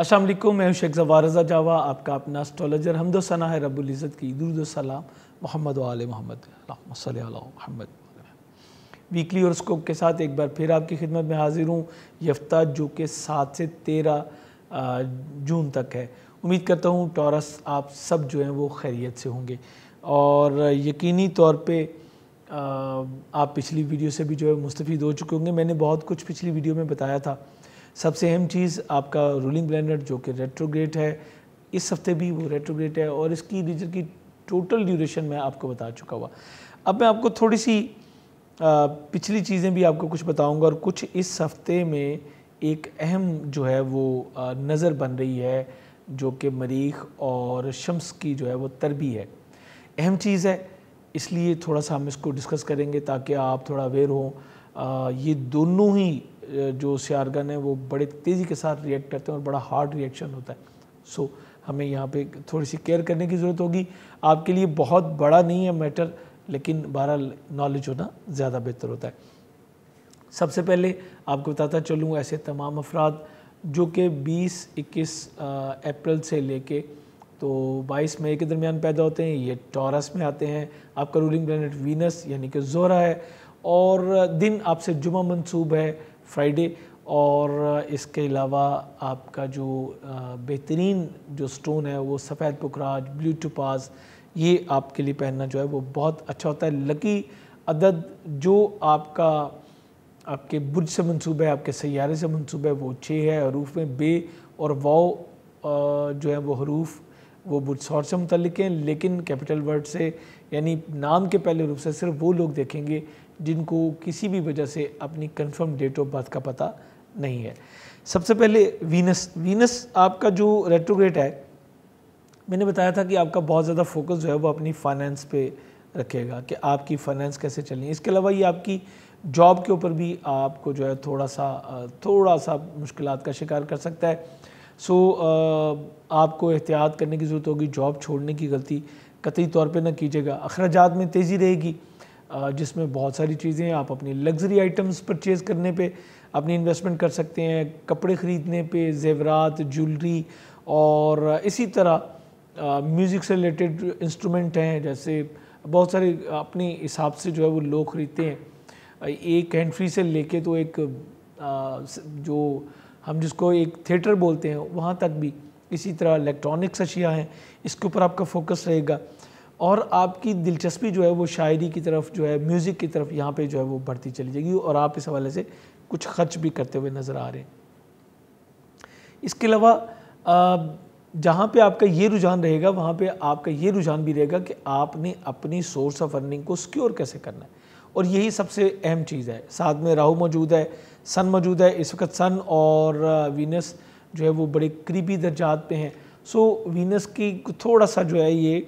अस्सलाम वालेकुम मैं शेख जवारजा जावा आपका अपना एस्ट्रोलॉजर हमदोसना है इज़्ज़त की सलाम मोहम्मद वाल मोहम्मद मोहम्मद वीकली और स्कोप के साथ एक बार फिर आपकी खिदमत में हाजिर हूँ यफ्ता जो कि सात से तेरह जून तक है उम्मीद करता हूँ टॉरस आप सब जो हैं वो खैरियत से होंगे और यकीनी तौर पर आप पिछली वीडियो से भी जो है मुस्तफ़ी हो चुके होंगे मैंने बहुत कुछ पिछली वीडियो में बताया था सबसे अहम चीज़ आपका रूलिंग ब्लैंडर जो कि रेट्रोग्रेट है इस हफ्ते भी वो रेट्रोग्रेट है और इसकी रीजन की टोटल ड्यूरेशन मैं आपको बता चुका हुआ अब मैं आपको थोड़ी सी आ, पिछली चीज़ें भी आपको कुछ बताऊंगा और कुछ इस हफ्ते में एक अहम जो है वो नज़र बन रही है जो कि मरीख और शम्स की जो है वो तरबी है अहम चीज़ है इसलिए थोड़ा सा हम इसको डिस्कस करेंगे ताकि आप थोड़ा अवेयर हों ये दोनों ही जो सियारगन है वो बड़े तेज़ी के साथ रिएक्ट करते हैं और बड़ा हार्ड रिएक्शन होता है सो so, हमें यहाँ पे थोड़ी सी केयर करने की ज़रूरत होगी आपके लिए बहुत बड़ा नहीं है मैटर लेकिन बहरहाल नॉलेज होना ज़्यादा बेहतर होता है सबसे पहले आपको बताता चलूँ ऐसे तमाम अफराद जो कि 20 21 अप्रैल से लेके तो 22 मई के दरमियान पैदा होते हैं ये टॉरस में आते हैं आपका रूलिंग प्लानट वीनस यानी कि जोरा है और दिन आपसे जुमा मंसूब है फ्राइडे और इसके अलावा आपका जो बेहतरीन जो स्टोन है वो सफ़ेद पुखराज ब्लू टुपाज ये आपके लिए पहनना जो है वो बहुत अच्छा होता है लकी अदद जो आपका आपके बुर्ज से मनसूब है आपके सैारे से मनसूब है वो छः है हरूफ में बे और वाओ जो है वो हरूफ वो बुरसौर से मुतलिक हैं लेकिन कैपिटल वर्ड से यानी नाम के पहले रूप से सिर्फ वो लोग देखेंगे जिनको किसी भी वजह से अपनी कंफर्म डेट ऑफ बर्थ का पता नहीं है सबसे पहले वीनस वीनस आपका जो रेट्रोग्रेट है मैंने बताया था कि आपका बहुत ज़्यादा फोकस जो है वो अपनी फाइनेंस पे रखेगा कि आपकी फाइनेंस कैसे चलनी इसके अलावा ये आपकी जॉब के ऊपर भी आपको जो है थोड़ा सा थोड़ा सा मुश्किल का शिकार कर सकता है सो आपको एहतियात करने की ज़रूरत होगी जॉब छोड़ने की गलती कतई तौर पे ना कीजिएगा अखराज में तेज़ी रहेगी जिसमें बहुत सारी चीज़ें आप अपनी लग्जरी आइटम्स परचेज़ करने पे अपनी इन्वेस्टमेंट कर सकते हैं कपड़े ख़रीदने पे जेवरात ज्वेलरी और इसी तरह म्यूज़िक से रिलेटेड इंस्ट्रूमेंट हैं जैसे बहुत सारे अपने हिसाब से जो है वो लोग ख़रीदते हैं एक हैंड फ्री से लेके तो एक जो हम जिसको एक थिएटर बोलते हैं वहाँ तक भी इसी तरह इलेक्ट्रॉनिक्स अशिया हैं इसके ऊपर आपका फोकस रहेगा और आपकी दिलचस्पी जो है वो शायरी की तरफ जो है म्यूज़िक की तरफ यहाँ पे जो है वो बढ़ती चली जाएगी और आप इस हवाले से कुछ खर्च भी करते हुए नज़र आ रहे हैं इसके अलावा जहाँ पे आपका ये रुझान रहेगा वहाँ पे आपका ये रुझान भी रहेगा कि आपने अपनी सोर्स ऑफ अर्निंग को सिक्योर कैसे करना है और यही सबसे अहम चीज़ है साथ में राहु मौजूद है सन मौजूद है इस वक्त सन और वीनस जो है वो बड़े करीबी दर्जात पे हैं सो वीनस की थोड़ा सा जो है ये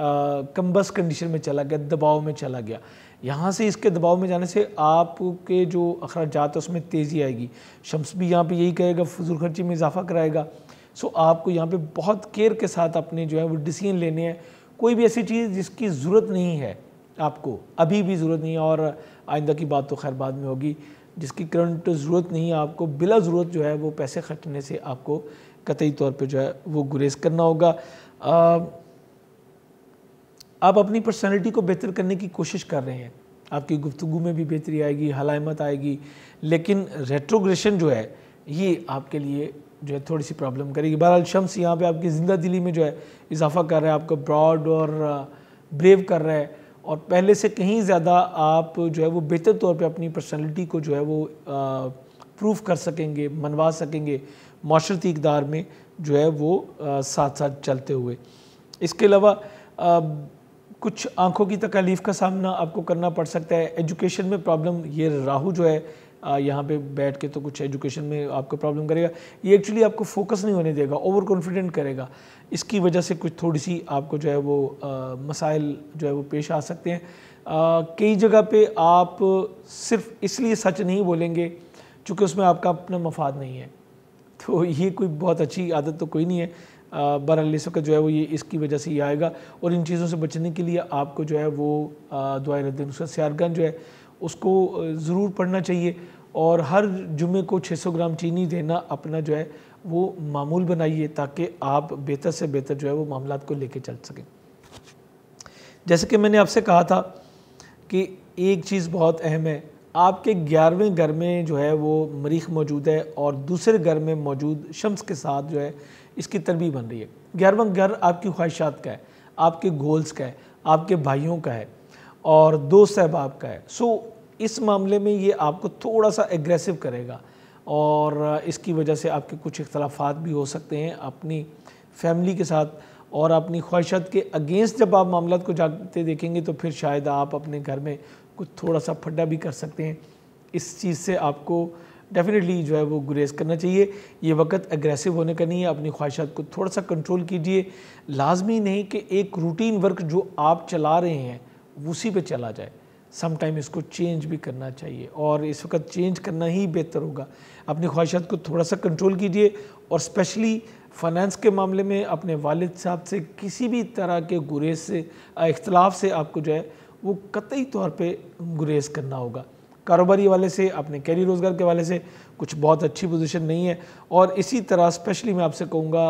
कंबस कंडीशन में चला गया दबाव में चला गया यहाँ से इसके दबाव में जाने से आपके जो अखराज है उसमें तेज़ी आएगी शम्स भी यहाँ पे यही करेगा फजूल खर्ची में इजाफा कराएगा सो आपको यहाँ पे बहुत केयर के साथ अपने जो है वो डिसीजन लेने हैं कोई भी ऐसी चीज़ जिसकी ज़रूरत नहीं है आपको अभी भी ज़रूरत नहीं है और आइंदा की बात तो खैर बाद में होगी जिसकी करंट ज़रूरत नहीं है आपको बिला ज़रूरत जो है वो पैसे खर्चने से आपको कतई तौर पर जो है वो गुरेज करना होगा आप अपनी पर्सनैलिटी को बेहतर करने की कोशिश कर रहे हैं आपकी गुफ्तु में भी बेहतरी आएगी हलामत आएगी लेकिन रेट्रोग्रेशन जो है ये आपके लिए जो है थोड़ी सी प्रॉब्लम करेगी बहरहाल शम्स यहाँ पे आपकी ज़िंदा दिली में जो है इजाफा कर रहा है आपका ब्रॉड और ब्रेव कर रहा है और पहले से कहीं ज़्यादा आप जो है वो बेहतर तौर पे अपनी पर्सनैलिटी को जो है वो प्रूफ कर सकेंगे मनवा सकेंगे माशरती इकदार में जो है वो आ, साथ साथ चलते हुए इसके अलावा कुछ आंखों की तकालीफ का सामना आपको करना पड़ सकता है एजुकेशन में प्रॉब्लम ये राहु जो है यहाँ पे बैठ के तो कुछ एजुकेशन में आपको प्रॉब्लम करेगा ये एक्चुअली आपको फोकस नहीं होने देगा ओवर कॉन्फिडेंट करेगा इसकी वजह से कुछ थोड़ी सी आपको जो है वो मसाइल जो है वो पेश आ सकते हैं कई जगह पे आप सिर्फ इसलिए सच नहीं बोलेंगे चूँकि उसमें आपका अपना मफाद नहीं है तो ये कोई बहुत अच्छी आदत तो कोई नहीं है बहरहाल ये जो है वो ये इसकी वजह से ये आएगा और इन चीज़ों से बचने के लिए आपको जो है वो दुआ उसका सियारगन जो है उसको ज़रूर पढ़ना चाहिए और हर जुमे को 600 ग्राम चीनी देना अपना जो है वो मामूल बनाइए ताकि आप बेहतर से बेहतर जो है वो मामला को लेके चल सकें जैसे कि मैंने आपसे कहा था कि एक चीज़ बहुत अहम है आपके ग्यारहवें घर में जो है वो मरीख मौजूद है और दूसरे घर में मौजूद शम्स के साथ जो है इसकी तरबी बन रही है ग्यारहवा घर आपकी ख्वाहिशात का है आपके गोल्स का है आपके भाइयों का है और दोस्त अहबाब का है सो इस मामले में ये आपको थोड़ा सा एग्रेसिव करेगा और इसकी वजह से आपके कुछ इख्तलाफा भी हो सकते हैं अपनी फैमिली के साथ और अपनी ख्वाहिशात के अगेंस्ट जब आप मामला को जाते देखेंगे तो फिर शायद आप अपने घर में कुछ थोड़ा सा फड्डा भी कर सकते हैं इस चीज़ से आपको डेफिनेटली जो है वो गुरेज करना चाहिए ये वक्त एग्रेसिव होने का नहीं है अपनी ख्वाहिशात को थोड़ा सा कंट्रोल कीजिए लाजमी नहीं कि एक रूटीन वर्क जो आप चला रहे हैं उसी पे चला जाए समटाइम इसको चेंज भी करना चाहिए और इस वक्त चेंज करना ही बेहतर होगा अपनी ख्वाहिशात को थोड़ा सा कंट्रोल कीजिए और स्पेशली फाइनेंस के मामले में अपने वालिद साहब से किसी भी तरह के गुरेज से इख्तलाफ से आपको जो है वो कतई तौर पे गुरेज करना होगा कारोबारी वाले से अपने कैरी रोज़गार के वाले से कुछ बहुत अच्छी पोजीशन नहीं है और इसी तरह स्पेशली मैं आपसे कहूँगा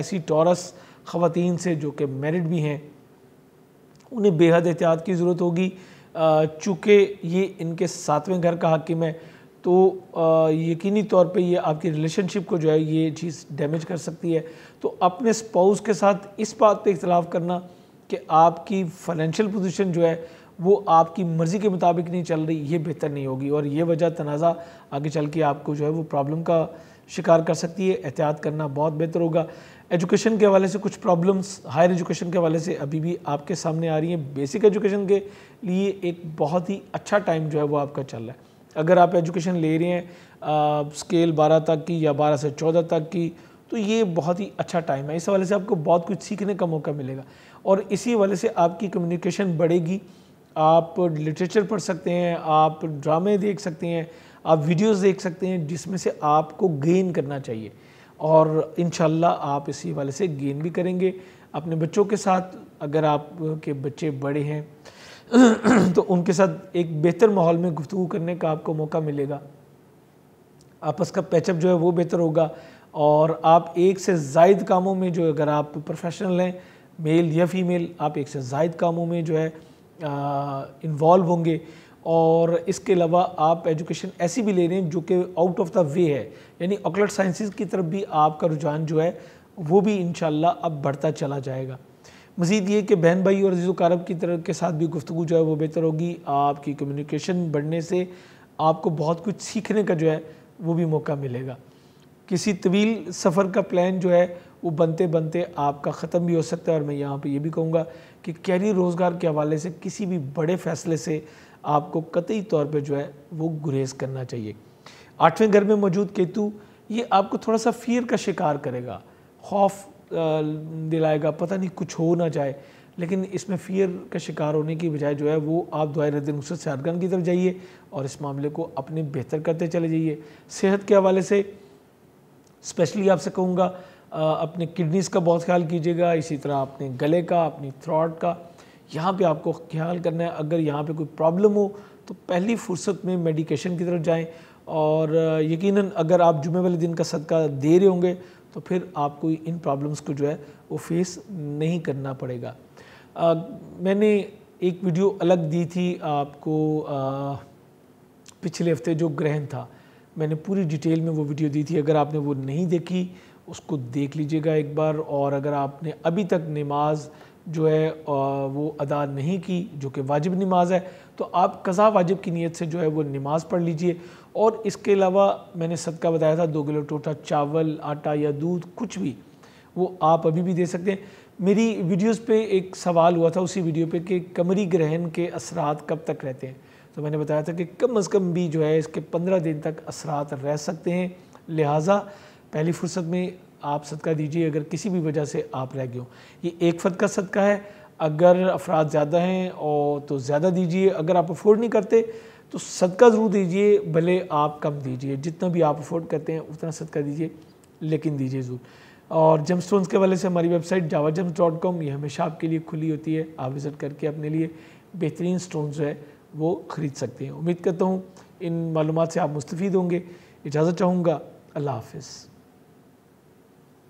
ऐसी टॉरस ख़वान से जो कि मेरिड भी हैं उन्हें बेहद एहतियात की ज़रूरत होगी चूँकि ये इनके सातवें घर का हकीम है तो यकीनी तौर पे ये आपकी रिलेशनशिप को जो है ये चीज़ डैमेज कर सकती है तो अपने स्पाउस के साथ इस बात पे इख्तलाफ करना कि आपकी फाइनेंशियल पोजीशन जो है वो आपकी मर्ज़ी के मुताबिक नहीं चल रही ये बेहतर नहीं होगी और ये वजह तनाज़ा आगे चल के आपको जो है वो प्रॉब्लम का शिकार कर सकती है एहतियात करना बहुत बेहतर होगा एजुकेशन के हवाले से कुछ प्रॉब्लम्स हायर एजुकेशन के हवाले से अभी भी आपके सामने आ रही हैं बेसिक एजुकेशन के लिए एक बहुत ही अच्छा टाइम जो है वो आपका चल रहा है अगर आप एजुकेशन ले रहे हैं आ, स्केल बारह तक की या बारह से चौदह तक की तो ये बहुत ही अच्छा टाइम है इस हवाले से आपको बहुत कुछ सीखने का मौका मिलेगा और इसी हवाले से आपकी कम्युनिकेशन बढ़ेगी आप लिटरेचर पढ़ सकते हैं आप ड्रामे देख सकते हैं आप वीडियोस देख सकते हैं जिसमें से आपको गेन करना चाहिए और इन आप इसी हवाले से गेन भी करेंगे अपने बच्चों के साथ अगर आपके बच्चे बड़े हैं तो उनके साथ एक बेहतर माहौल में गुफ्तु करने का आपको मौका मिलेगा आपस का पैचअप जो है वो बेहतर होगा और आप एक से जायद कामों में जो अगर आप प्रोफेशनल हैं मेल या फीमेल आप एक से जायद कामों में जो है इन्वॉल्व होंगे और इसके अलावा आप एजुकेशन ऐसी भी ले रहे हैं जो कि आउट ऑफ द वे है यानी ऑकलट साइंसिस की तरफ भी आपका रुझान जो है वो भी इन अब बढ़ता चला जाएगा मज़ीद ये कि बहन भाई और अजीज़ कारब की तरह के साथ भी गुफ्तु जो है वो बेहतर होगी आपकी कम्युनिकेशन बढ़ने से आपको बहुत कुछ सीखने का जो है वो भी मौका मिलेगा किसी तवील सफ़र का प्लान जो है वो बनते बनते आपका ख़त्म भी हो सकता है और मैं यहाँ पे ये भी कहूँगा कि कैरियर रोज़गार के हवाले से किसी भी बड़े फैसले से आपको कतई तौर पे जो है वो गुरेज करना चाहिए आठवें घर में मौजूद केतु ये आपको थोड़ा सा फियर का शिकार करेगा खौफ दिलाएगा पता नहीं कुछ हो ना जाए लेकिन इसमें फियर का शिकार होने की बजाय जो है वो आप दुआ दिन नुसरत सारगन की तरफ जाइए और इस मामले को अपने बेहतर करते चले जाइए सेहत के हवाले से स्पेशली आपसे कहूँगा अपने किडनीज़ का बहुत ख्याल कीजिएगा इसी तरह अपने गले का अपनी थ्रॉट का यहाँ पे आपको ख्याल करना है अगर यहाँ पे कोई प्रॉब्लम हो तो पहली फुर्सत में मेडिकेशन की तरफ जाएं और यकीनन अगर आप जुमे वाले दिन का सदका दे रहे होंगे तो फिर आपको इन प्रॉब्लम्स को जो है वो फेस नहीं करना पड़ेगा आ, मैंने एक वीडियो अलग दी थी आपको आ, पिछले हफ्ते जो ग्रहण था मैंने पूरी डिटेल में वो वीडियो दी थी अगर आपने वो नहीं देखी उसको देख लीजिएगा एक बार और अगर आपने अभी तक नमाज जो है वो अदा नहीं की जो कि वाजिब नमाज है तो आप कज़ा वाजिब की नीयत से जो है वो नमाज़ पढ़ लीजिए और इसके अलावा मैंने सदका बताया था दो किलो टोटा चावल आटा या दूध कुछ भी वो आप अभी भी दे सकते हैं मेरी वीडियोस पे एक सवाल हुआ था उसी वीडियो पे कि कमरी ग्रहण के असरात कब तक रहते हैं तो मैंने बताया था कि कम अज़ कम भी जो है इसके पंद्रह दिन तक असरात रह सकते हैं लिहाजा पहली फुर्सत में आप सदका दीजिए अगर किसी भी वजह से आप रह गए हो ये एक फ़र्द का सदका है अगर अफराद ज़्यादा हैं और तो ज़्यादा दीजिए अगर आप अफोर्ड नहीं करते तो सदका ज़रूर दीजिए भले आप कम दीजिए जितना भी आप अफोर्ड करते हैं उतना सदका दीजिए लेकिन दीजिए ज़रूर और जम स्टोन्स के वाले से हमारी वेबसाइट जावा जम्स डॉट कॉम ये हमेशा आपके लिए खुली होती है आप विज़िट करके अपने लिए बेहतरीन स्टोन जो है वो ख़रीद सकते हैं उम्मीद करता हूँ इन मालूम से आप मुस्तफ़ होंगे इजाज़त चाहूँगा अल्लाह हाफिज़